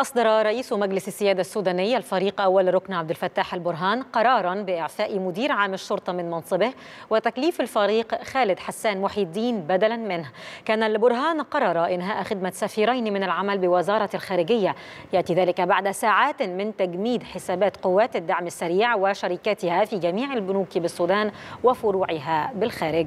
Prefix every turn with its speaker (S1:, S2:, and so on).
S1: أصدر رئيس مجلس السيادة السوداني الفريق أول ركن عبد الفتاح البرهان قرارا بإعفاء مدير عام الشرطة من منصبه وتكليف الفريق خالد حسان محي الدين بدلا منه كان البرهان قرر إنهاء خدمة سفيرين من العمل بوزارة الخارجية يأتي ذلك بعد ساعات من تجميد حسابات قوات الدعم السريع وشركاتها في جميع البنوك بالسودان وفروعها بالخارج